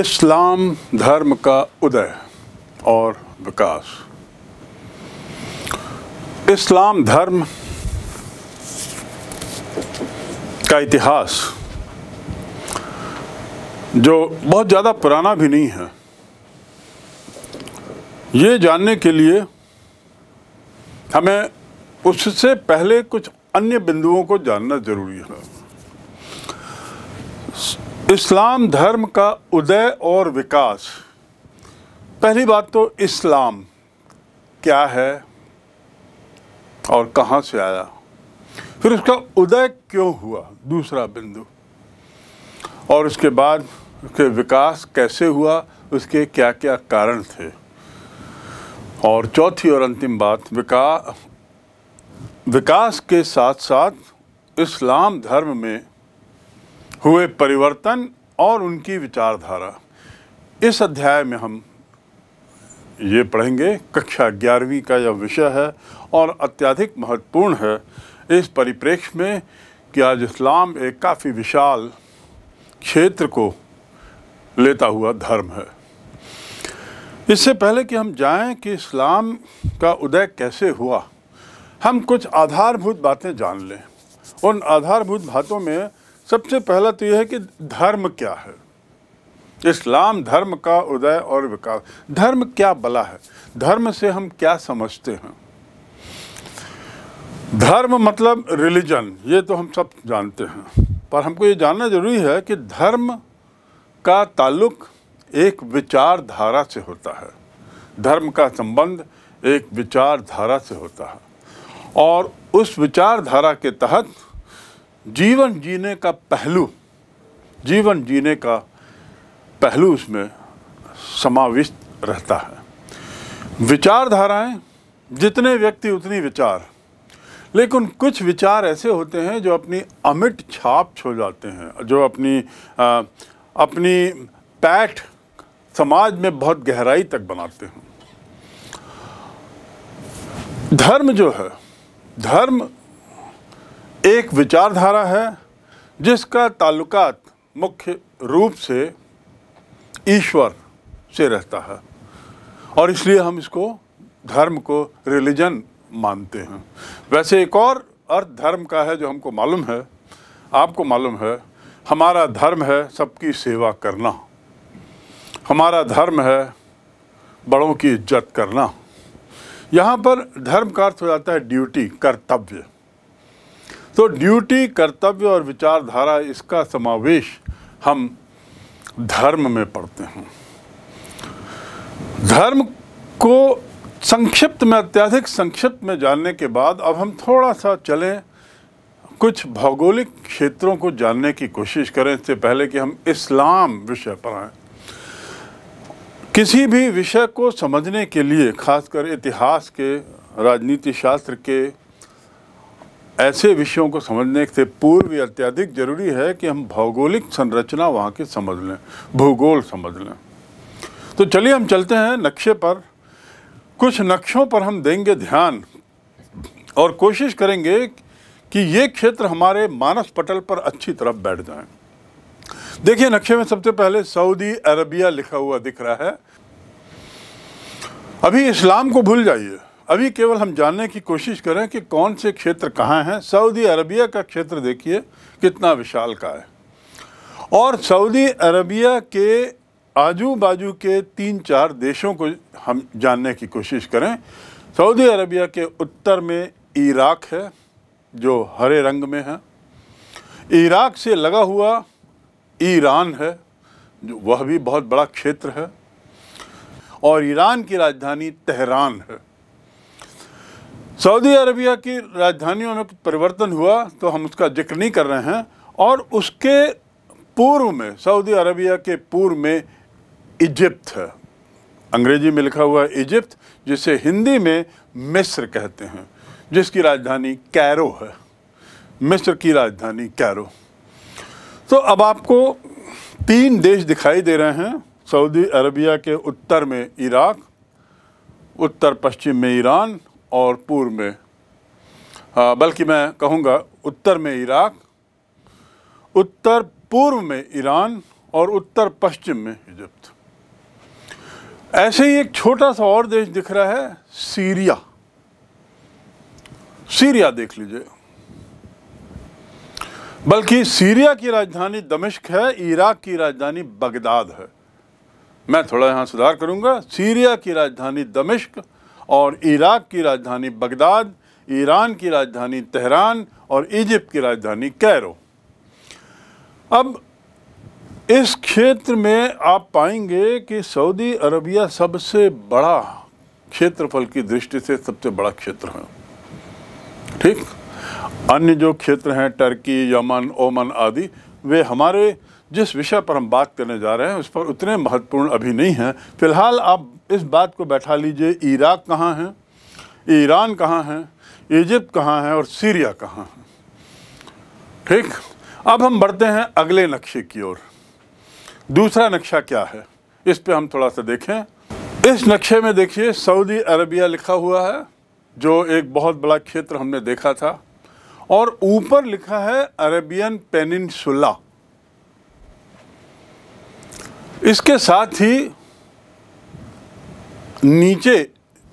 इस्लाम धर्म का उदय और विकास इस्लाम धर्म का इतिहास जो बहुत ज़्यादा पुराना भी नहीं है ये जानने के लिए हमें उससे पहले कुछ अन्य बिंदुओं को जानना ज़रूरी है इस्लाम धर्म का उदय और विकास पहली बात तो इस्लाम क्या है और कहाँ से आया फिर उसका उदय क्यों हुआ दूसरा बिंदु और उसके बाद उसके विकास कैसे हुआ उसके क्या क्या कारण थे और चौथी और अंतिम बात विकास विकास के साथ साथ इस्लाम धर्म में हुए परिवर्तन और उनकी विचारधारा इस अध्याय में हम ये पढ़ेंगे कक्षा ग्यारहवीं का यह विषय है और अत्यधिक महत्वपूर्ण है इस परिप्रेक्ष्य में कि आज इस्लाम एक काफ़ी विशाल क्षेत्र को लेता हुआ धर्म है इससे पहले कि हम जाएं कि इस्लाम का उदय कैसे हुआ हम कुछ आधारभूत बातें जान लें उन आधारभूत बातों में सबसे पहला तो यह है कि धर्म क्या है इस्लाम धर्म का उदय और विकास धर्म क्या बला है धर्म से हम क्या समझते हैं धर्म मतलब रिलीजन ये तो हम सब जानते हैं पर हमको ये जानना जरूरी है कि धर्म का ताल्लुक एक विचारधारा से होता है धर्म का संबंध एक विचारधारा से होता है और उस विचारधारा के तहत जीवन जीने का पहलू जीवन जीने का पहलू उसमें समाविष्ट रहता है विचारधाराएं जितने व्यक्ति उतनी विचार लेकिन कुछ विचार ऐसे होते हैं जो अपनी अमिट छाप छोड़ जाते हैं जो अपनी आ, अपनी पैठ समाज में बहुत गहराई तक बनाते हैं धर्म जो है धर्म एक विचारधारा है जिसका ताल्लुकात मुख्य रूप से ईश्वर से रहता है और इसलिए हम इसको धर्म को रिलीजन मानते हैं वैसे एक और अर्थ धर्म का है जो हमको मालूम है आपको मालूम है हमारा धर्म है सबकी सेवा करना हमारा धर्म है बड़ों की इज्जत करना यहाँ पर धर्म का अर्थ हो जाता है ड्यूटी कर्तव्य तो ड्यूटी कर्तव्य और विचारधारा इसका समावेश हम धर्म में पढ़ते हैं धर्म को संक्षिप्त में अत्याधिक संक्षिप्त में जानने के बाद अब हम थोड़ा सा चलें कुछ भौगोलिक क्षेत्रों को जानने की कोशिश करें इससे पहले कि हम इस्लाम विषय पर आए किसी भी विषय को समझने के लिए खासकर इतिहास के राजनीति शास्त्र के ऐसे विषयों को समझने से पूर्व अत्यधिक जरूरी है कि हम भौगोलिक संरचना वहाँ की समझ लें भूगोल समझ लें तो चलिए हम चलते हैं नक्शे पर कुछ नक्शों पर हम देंगे ध्यान और कोशिश करेंगे कि ये क्षेत्र हमारे मानस पटल पर अच्छी तरफ बैठ जाएं। देखिए नक्शे में सबसे पहले सऊदी अरबिया लिखा हुआ दिख रहा है अभी इस्लाम को भूल जाइए अभी केवल हम जानने की कोशिश करें कि कौन से क्षेत्र कहाँ हैं सऊदी अरबिया का क्षेत्र देखिए कितना विशाल का है और सऊदी अरबिया के आजू बाजू के तीन चार देशों को हम जानने की कोशिश करें सऊदी अरबिया के उत्तर में इराक है जो हरे रंग में है इराक से लगा हुआ ईरान है जो वह भी बहुत बड़ा क्षेत्र है और ईरान की राजधानी तेहरान है सऊदी अरबिया की राजधानियों में परिवर्तन हुआ तो हम उसका जिक्र नहीं कर रहे हैं और उसके पूर्व में सऊदी अरबिया के पूर्व में इजिप्त है अंग्रेजी में लिखा हुआ है इजिप्त जिसे हिंदी में मिस्र कहते हैं जिसकी राजधानी कैरो है मिस्र की राजधानी कैरो तो अब आपको तीन देश दिखाई दे रहे हैं सऊदी अरबिया के उत्तर में इराक उत्तर पश्चिम में ईरान और पूर्व में हाँ, बल्कि मैं कहूँगा उत्तर में इराक़ उत्तर पूर्व में ईरान और उत्तर पश्चिम में इजिप्त ऐसे ही एक छोटा सा और देश दिख रहा है सीरिया सीरिया देख लीजिए बल्कि सीरिया की राजधानी दमिश्क है इराक की राजधानी बगदाद है मैं थोड़ा यहाँ सुधार करूँगा सीरिया की राजधानी दमिश्क और इराक़ की राजधानी बगदाद ईरान की राजधानी तेहरान और इजिप्ट की राजधानी कैरो अब इस क्षेत्र में आप पाएंगे कि सऊदी अरबिया सबसे बड़ा क्षेत्रफल की दृष्टि से सबसे बड़ा क्षेत्र है ठीक अन्य जो क्षेत्र हैं टर्की यमन ओमन आदि वे हमारे जिस विषय पर हम बात करने जा रहे हैं उस पर उतने महत्वपूर्ण अभी नहीं हैं फिलहाल आप इस बात को बैठा लीजिए इराक कहाँ है ईरान कहाँ है इजिप्ट कहाँ है और सीरिया कहाँ है ठीक अब हम बढ़ते हैं अगले नक्शे की ओर दूसरा नक्शा क्या है इस पर हम थोड़ा सा देखें इस नक्शे में देखिए सऊदी अरबिया लिखा हुआ है जो एक बहुत बड़ा क्षेत्र हमने देखा था और ऊपर लिखा है अरेबियन पेनिनसुला इसके साथ ही नीचे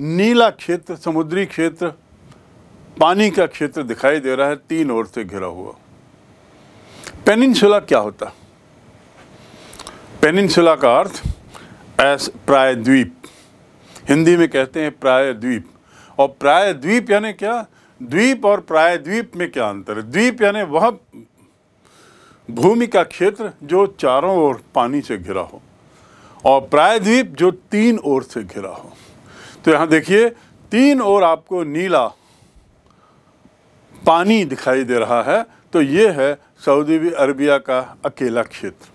नीला क्षेत्र समुद्री क्षेत्र पानी का क्षेत्र दिखाई दे रहा है तीन ओर से घिरा हुआ पेनिनसुला क्या होता पेनिनसुला का अर्थ एस प्रायद्वीप हिंदी में कहते हैं प्रायद्वीप और प्राय द्वीप यानी क्या द्वीप और प्रायद्वीप में क्या अंतर है द्वीप यानी वह भूमि का क्षेत्र जो चारों ओर पानी से घिरा हो और प्रायद्वीप जो तीन ओर से घिरा हो तो यहाँ देखिए तीन ओर आपको नीला पानी दिखाई दे रहा है तो ये है सऊदी अरबिया का अकेला क्षेत्र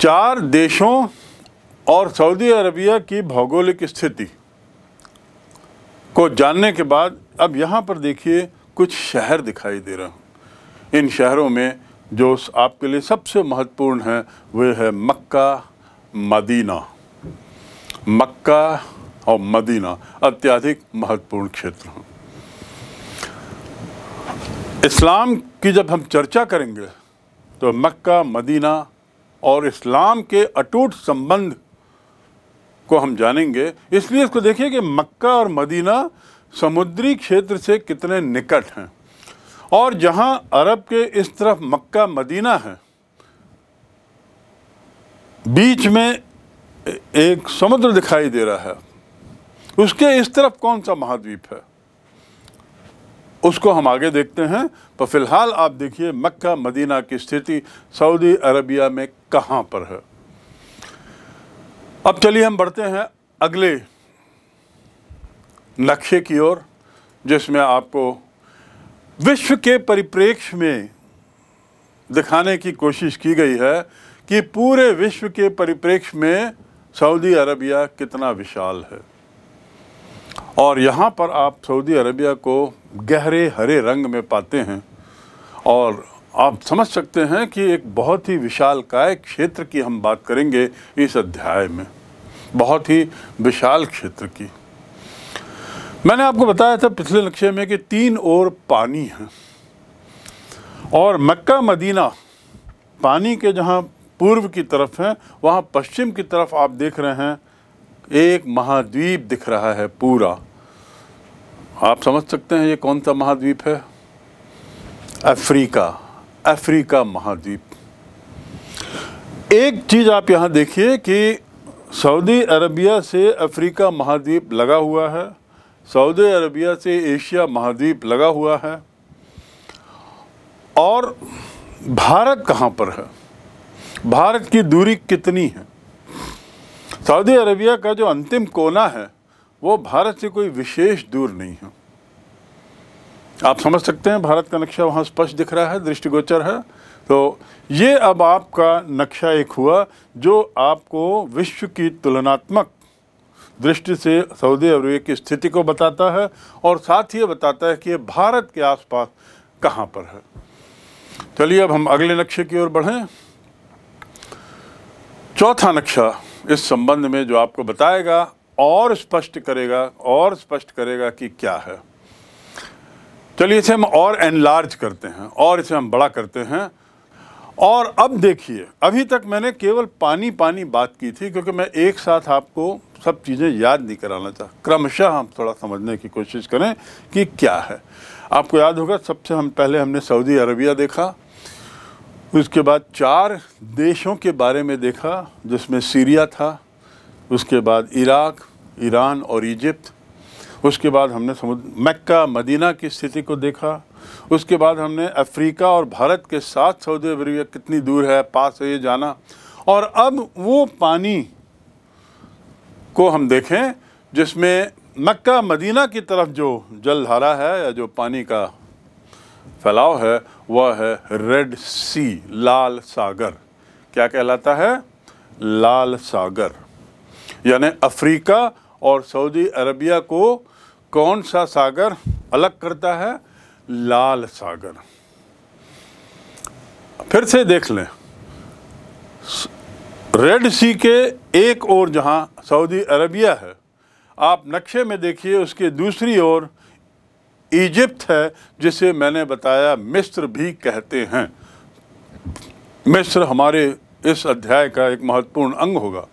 चार देशों और सऊदी अरबिया की भौगोलिक स्थिति को जानने के बाद अब यहाँ पर देखिए कुछ शहर दिखाई दे रहे हैं इन शहरों में जो आपके लिए सबसे महत्वपूर्ण है वे है मक्का मदीना मक्का और मदीना अत्यधिक महत्वपूर्ण क्षेत्र हैं इस्लाम की जब हम चर्चा करेंगे तो मक्का मदीना और इस्लाम के अटूट संबंध को हम जानेंगे इसलिए इसको देखिए कि मक्का और मदीना समुद्री क्षेत्र से कितने निकट हैं और जहां अरब के इस तरफ मक्का मदीना है बीच में एक समुद्र दिखाई दे रहा है उसके इस तरफ कौन सा महाद्वीप है उसको हम आगे देखते हैं पर तो फिलहाल आप देखिए मक्का मदीना की स्थिति सऊदी अरबिया में कहां पर है अब चलिए हम बढ़ते हैं अगले नक्शे की ओर जिसमें आपको विश्व के परिप्रेक्ष्य में दिखाने की कोशिश की गई है कि पूरे विश्व के परिप्रेक्ष्य में सऊदी अरबिया कितना विशाल है और यहाँ पर आप सऊदी अरबिया को गहरे हरे रंग में पाते हैं और आप समझ सकते हैं कि एक बहुत ही विशाल काय क्षेत्र की हम बात करेंगे इस अध्याय में बहुत ही विशाल क्षेत्र की मैंने आपको बताया था पिछले नक्शे में कि तीन और पानी है और मक्का मदीना पानी के जहां पूर्व की तरफ है वहां पश्चिम की तरफ आप देख रहे हैं एक महाद्वीप दिख रहा है पूरा आप समझ सकते हैं ये कौन सा महाद्वीप है अफ्रीका अफ्रीका महाद्वीप एक चीज़ आप यहाँ देखिए कि सऊदी अरबिया से अफ्रीका महाद्वीप लगा हुआ है सऊदी अरबिया से एशिया महाद्वीप लगा हुआ है और भारत कहाँ पर है भारत की दूरी कितनी है सऊदी अरबिया का जो अंतिम कोना है वो भारत से कोई विशेष दूर नहीं है आप समझ सकते हैं भारत का नक्शा वहाँ स्पष्ट दिख रहा है दृष्टिगोचर है तो ये अब आपका नक्शा एक हुआ जो आपको विश्व की तुलनात्मक दृष्टि से सऊदी अरबिया की स्थिति को बताता है और साथ ही ये बताता है कि ये भारत के आसपास कहाँ पर है चलिए अब हम अगले नक्शे की ओर बढ़ें चौथा नक्शा इस संबंध में जो आपको बताएगा और स्पष्ट करेगा और स्पष्ट करेगा कि क्या है चलिए इसे हम और एनलार्ज करते हैं और इसे हम बड़ा करते हैं और अब देखिए अभी तक मैंने केवल पानी पानी बात की थी क्योंकि मैं एक साथ आपको सब चीज़ें याद नहीं कराना चाहता क्रमशः हम थोड़ा समझने की कोशिश करें कि क्या है आपको याद होगा सबसे हम पहले हमने सऊदी अरबिया देखा उसके बाद चार देशों के बारे में देखा जिसमें सीरिया था उसके बाद इराक ईरान और इजिप्ट उसके बाद हमने समुद्र मक्का मदीना की स्थिति को देखा उसके बाद हमने अफ्रीका और भारत के साथ सऊदी अरबिया कितनी दूर है पास है ये जाना और अब वो पानी को हम देखें जिसमें मक्का मदीना की तरफ जो जलधारा है या जो पानी का फैलाव है वह है रेड सी लाल सागर क्या कहलाता है लाल सागर यानी अफ्रीका और सऊदी अरबिया को कौन सा सागर अलग करता है लाल सागर फिर से देख लें रेड सी के एक ओर जहां सऊदी अरबिया है आप नक्शे में देखिए उसके दूसरी ओर इजिप्ट है जिसे मैंने बताया मिस्र भी कहते हैं मिस्र हमारे इस अध्याय का एक महत्वपूर्ण अंग होगा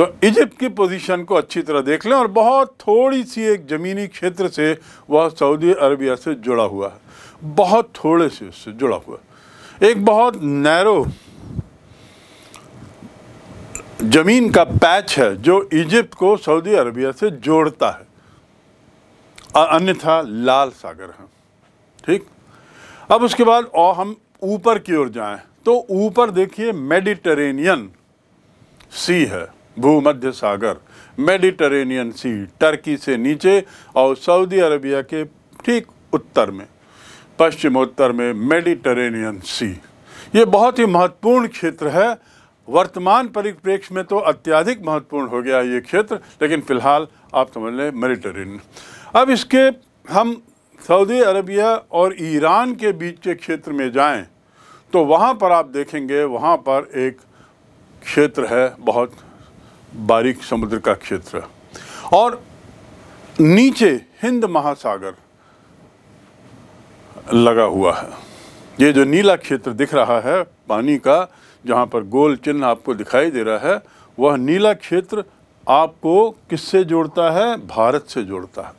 तो इजिप्ट की पोजीशन को अच्छी तरह देख लें और बहुत थोड़ी सी एक ज़मीनी क्षेत्र से वह सऊदी अरबिया से जुड़ा हुआ है बहुत थोड़े से उससे जुड़ा हुआ एक बहुत नैरो ज़मीन का पैच है जो इजिप्ट को सऊदी अरबिया से जोड़ता है और अन्यथा लाल सागर है ठीक अब उसके बाद और हम ऊपर की ओर जाएं तो ऊपर देखिए मेडिटरेनियन सी है भूमध्य सागर मेडिटरेनियन सी टर्की से नीचे और सऊदी अरबिया के ठीक उत्तर में पश्चिमोत्तर में मेडिटरेनियन सी ये बहुत ही महत्वपूर्ण क्षेत्र है वर्तमान परिप्रेक्ष्य में तो अत्याधिक महत्वपूर्ण हो गया है ये क्षेत्र लेकिन फ़िलहाल आप समझ लें मेडिटरेनियन अब इसके हम सऊदी अरबिया और ईरान के बीच के क्षेत्र में जाएं तो वहाँ पर आप देखेंगे वहाँ पर एक क्षेत्र है बहुत बारीक समुद्र का क्षेत्र और नीचे हिंद महासागर लगा हुआ है ये जो नीला क्षेत्र दिख रहा है पानी का जहाँ पर गोल चिन्ह आपको दिखाई दे रहा है वह नीला क्षेत्र आपको किससे जोड़ता है भारत से जोड़ता है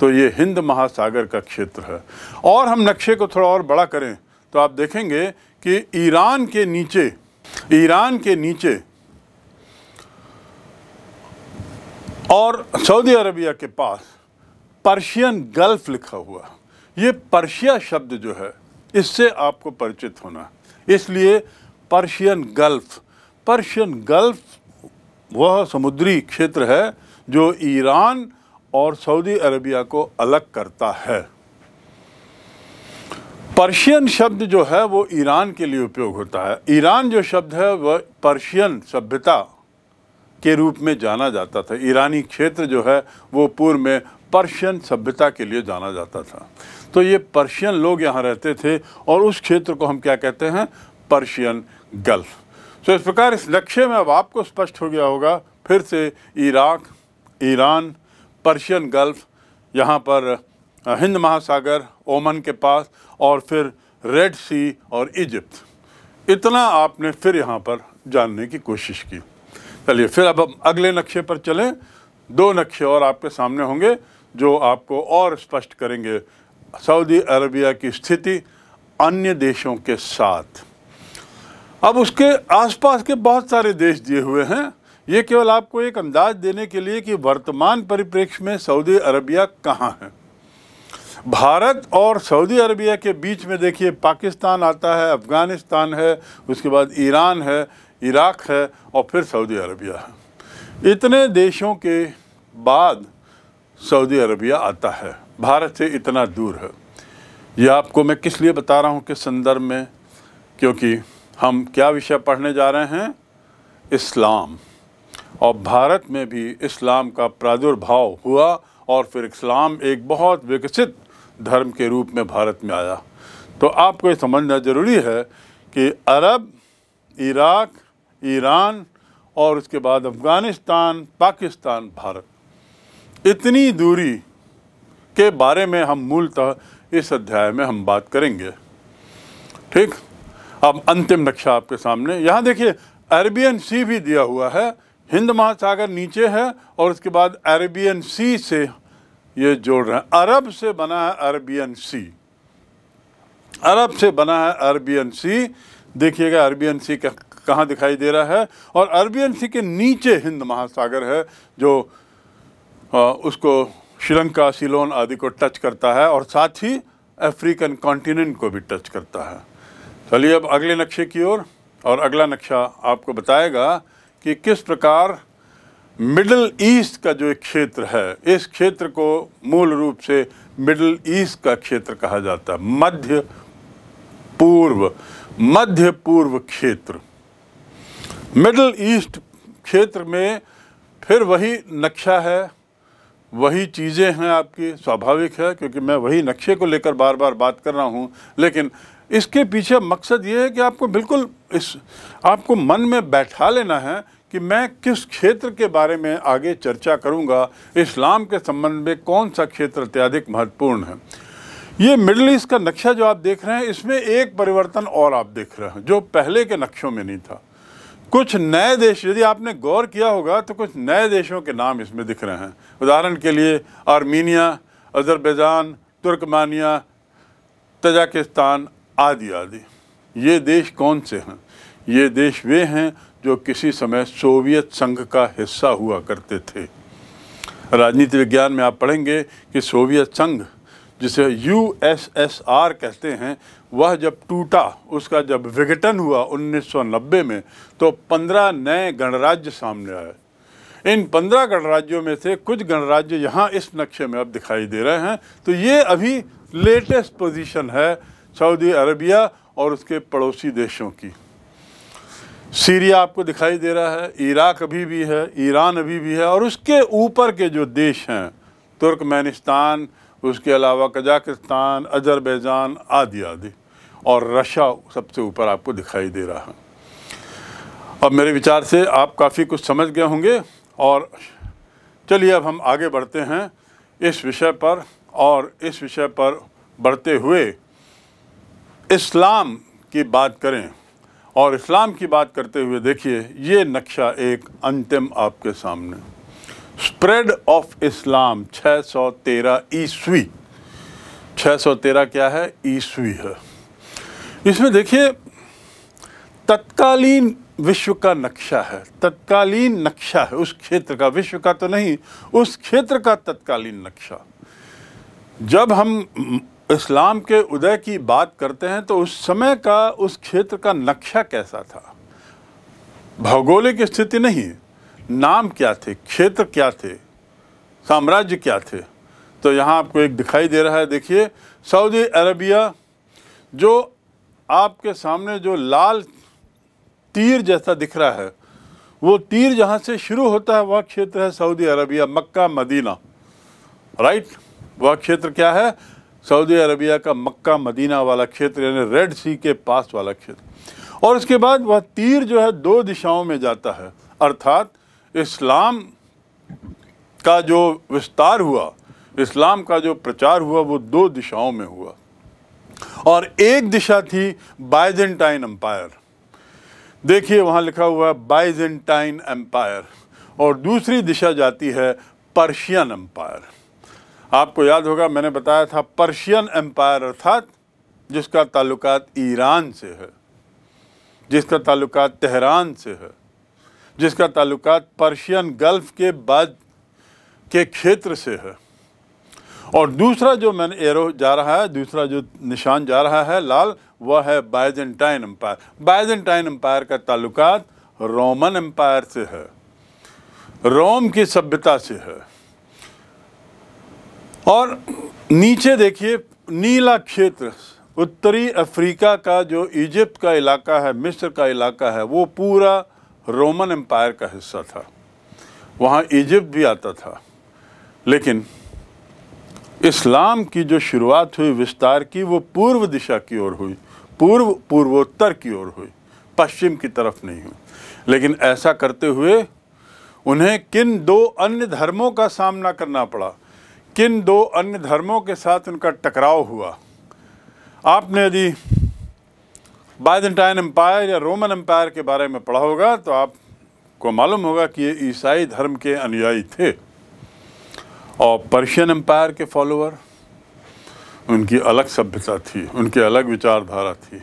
तो ये हिंद महासागर का क्षेत्र है और हम नक्शे को थोड़ा और बड़ा करें तो आप देखेंगे कि ईरान के नीचे ईरान के नीचे और सऊदी अरबिया के पास पर्शियन गल्फ लिखा हुआ ये पर्शिया शब्द जो है इससे आपको परिचित होना इसलिए पर्शियन गल्फ पर्शियन गल्फ वह समुद्री क्षेत्र है जो ईरान और सऊदी अरबिया को अलग करता है पर्शियन शब्द जो है वो ईरान के लिए उपयोग होता है ईरान जो शब्द है वह पर्शियन सभ्यता के रूप में जाना जाता था ईरानी क्षेत्र जो है वो पूर्व में पर्शियन सभ्यता के लिए जाना जाता था तो ये पर्शियन लोग यहाँ रहते थे और उस क्षेत्र को हम क्या कहते हैं पर्शियन गल्फ तो इस प्रकार इस नक्शे में अब आपको स्पष्ट हो गया होगा फिर से इराक ईरान पर्शियन गल्फ यहाँ पर हिंद महासागर ओमन के पास और फिर रेड सी और इजिप्ट इतना आपने फिर यहाँ पर जानने की कोशिश की चलिए फिर अब हम अगले नक्शे पर चलें दो नक्शे और आपके सामने होंगे जो आपको और स्पष्ट करेंगे सऊदी अरबिया की स्थिति अन्य देशों के साथ अब उसके आसपास के बहुत सारे देश दिए हुए हैं ये केवल आपको एक अंदाज देने के लिए कि वर्तमान परिप्रेक्ष्य में सऊदी अरबिया कहाँ है भारत और सऊदी अरबिया के बीच में देखिए पाकिस्तान आता है अफ़गानिस्तान है उसके बाद ईरान है इराक है और फिर सऊदी अरबिया है इतने देशों के बाद सऊदी अरबिया आता है भारत से इतना दूर है यह आपको मैं किस लिए बता रहा हूँ किस संदर्भ में क्योंकि हम क्या विषय पढ़ने जा रहे हैं इस्लाम और भारत में भी इस्लाम का प्रादुर्भाव हुआ और फिर इस्लाम एक बहुत विकसित धर्म के रूप में भारत में आया तो आपको ये समझना ज़रूरी है कि अरब इराक़ ईरान और उसके बाद अफ़गानिस्तान पाकिस्तान भारत इतनी दूरी के बारे में हम मूलतः इस अध्याय में हम बात करेंगे ठीक अब अंतिम नक्शा आपके सामने यहाँ देखिए अरबियन सी भी दिया हुआ है हिंद महासागर नीचे है और उसके बाद अरबियन सी से ये जोड़ रहे हैं अरब से बना है अरबियन सी अरब से बना है अरबियन सी देखिएगा अरबियन सी कहाँ दिखाई दे रहा है और अरबियन सी के नीचे हिंद महासागर है जो आ, उसको श्रीलंका सिलोन आदि को टच करता है और साथ ही अफ्रीकन कॉन्टिनेंट को भी टच करता है चलिए अब अगले नक्शे की ओर और, और अगला नक्शा आपको बताएगा कि किस प्रकार मिडल ईस्ट का जो एक क्षेत्र है इस क्षेत्र को मूल रूप से मिडल ईस्ट का क्षेत्र कहा जाता है मध्य पूर्व मध्य पूर्व क्षेत्र मिडल ईस्ट क्षेत्र में फिर वही नक्शा है वही चीज़ें हैं आपकी स्वाभाविक है क्योंकि मैं वही नक्शे को लेकर बार बार बात कर रहा हूँ लेकिन इसके पीछे मकसद ये है कि आपको बिल्कुल इस आपको मन में बैठा लेना है कि मैं किस क्षेत्र के बारे में आगे चर्चा करूँगा इस्लाम के संबंध में कौन सा क्षेत्र अत्याधिक महत्वपूर्ण है ये मिडल ईस्ट का नक्शा जो आप देख रहे हैं इसमें एक परिवर्तन और आप देख रहे हैं जो पहले के नक्शों में नहीं था कुछ नए देश यदि आपने गौर किया होगा तो कुछ नए देशों के नाम इसमें दिख रहे हैं उदाहरण के लिए आर्मीनिया अजरबैजान तुर्कमानिया तजाकिस्तान आदि आदि ये देश कौन से हैं ये देश वे हैं जो किसी समय सोवियत संघ का हिस्सा हुआ करते थे राजनीति विज्ञान में आप पढ़ेंगे कि सोवियत संघ जिसे आर कहते हैं वह जब टूटा उसका जब विघटन हुआ 1990 में तो 15 नए गणराज्य सामने आए इन 15 गणराज्यों में से कुछ गणराज्य यहाँ इस नक्शे में अब दिखाई दे रहे हैं तो ये अभी लेटेस्ट पोजीशन है सऊदी अरबिया और उसके पड़ोसी देशों की सीरिया आपको दिखाई दे रहा है इराक अभी भी है ईरान अभी भी है और उसके ऊपर के जो देश हैं तुर्कमेनिस्तान उसके अलावा कजाकिस्तान अजरबैजान आदि आदि और रशिया सबसे ऊपर आपको दिखाई दे रहा है अब मेरे विचार से आप काफ़ी कुछ समझ गए होंगे और चलिए अब हम आगे बढ़ते हैं इस विषय पर और इस विषय पर बढ़ते हुए इस्लाम की बात करें और इस्लाम की बात करते हुए देखिए ये नक्शा एक अंतिम आपके सामने स्प्रेड ऑफ इस्लाम 613 ईस्वी छः क्या है ईस्वी है इसमें देखिए तत्कालीन विश्व का नक्शा है तत्कालीन नक्शा है उस क्षेत्र का विश्व का तो नहीं उस क्षेत्र का तत्कालीन नक्शा जब हम इस्लाम के उदय की बात करते हैं तो उस समय का उस क्षेत्र का नक्शा कैसा था भौगोलिक स्थिति नहीं नाम क्या थे क्षेत्र क्या थे साम्राज्य क्या थे तो यहाँ आपको एक दिखाई दे रहा है देखिए सऊदी अरबिया जो आपके सामने जो लाल तीर जैसा दिख रहा है वो तीर जहाँ से शुरू होता है वह क्षेत्र है Saudi Arabia Mecca Medina right वह क्षेत्र क्या है सऊदी अरबिया का मक्का मदीना वाला क्षेत्र यानी रेड सी के पास वाला क्षेत्र और उसके बाद वह तीर जो है दो दिशाओं में जाता है अर्थात इस्लाम का जो विस्तार हुआ इस्लाम का जो प्रचार हुआ वो दो दिशाओं में हुआ और एक दिशा थी बाइजेंटाइन एम्पायर देखिए वहाँ लिखा हुआ है बाइजेंटाइन एम्पायर और दूसरी दिशा जाती है पर्शियन एम्पायर आपको याद होगा मैंने बताया था पर्शियन एम्पायर अर्थात जिसका ताल्लुकात ईरान से है जिसका ताल्लुकात तेहरान से है जिसका ताल्लुक पर्शियन गल्फ़ के बाद के क्षेत्र से है और दूसरा जो मैंने एरो जा रहा है दूसरा जो निशान जा रहा है लाल वह है बाइजेंटाइन एम्पायर बाइजेंटाइन एम्पायर का ताल्लुक रोमन एम्पायर से है रोम की सभ्यता से है और नीचे देखिए नीला क्षेत्र उत्तरी अफ्रीका का जो इजिप्ट का इलाका है मिस्र का इलाका है वो पूरा रोमन एम्पायर का हिस्सा था वहाँ इजिप्ट भी आता था लेकिन इस्लाम की जो शुरुआत हुई विस्तार की वो पूर्व दिशा की ओर हुई पूर्व पूर्वोत्तर की ओर हुई पश्चिम की तरफ नहीं हुई लेकिन ऐसा करते हुए उन्हें किन दो अन्य धर्मों का सामना करना पड़ा किन दो अन्य धर्मों के साथ उनका टकराव हुआ आपने यदि बाइजेंटाइन एम्पायर या रोमन एम्पायर के बारे में पढ़ा होगा तो आपको मालूम होगा कि ये ईसाई धर्म के अनुयायी थे और पर्शियन एम्पायर के फॉलोअर उनकी अलग सभ्यता थी उनकी अलग विचारधारा थी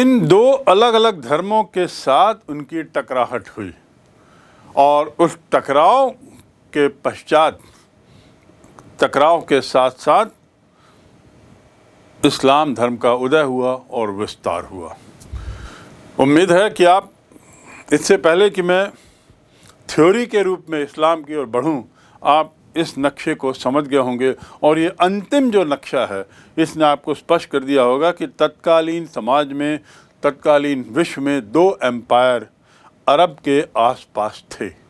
इन दो अलग अलग धर्मों के साथ उनकी टकराहट हुई और उस टकराव के पश्चात टकराव के साथ साथ इस्लाम धर्म का उदय हुआ और विस्तार हुआ उम्मीद है कि आप इससे पहले कि मैं थ्योरी के रूप में इस्लाम की ओर बढ़ूं, आप इस नक्शे को समझ गए होंगे और ये अंतिम जो नक्शा है इसने आपको स्पष्ट कर दिया होगा कि तत्कालीन समाज में तत्कालीन विश्व में दो एम्पायर अरब के आसपास थे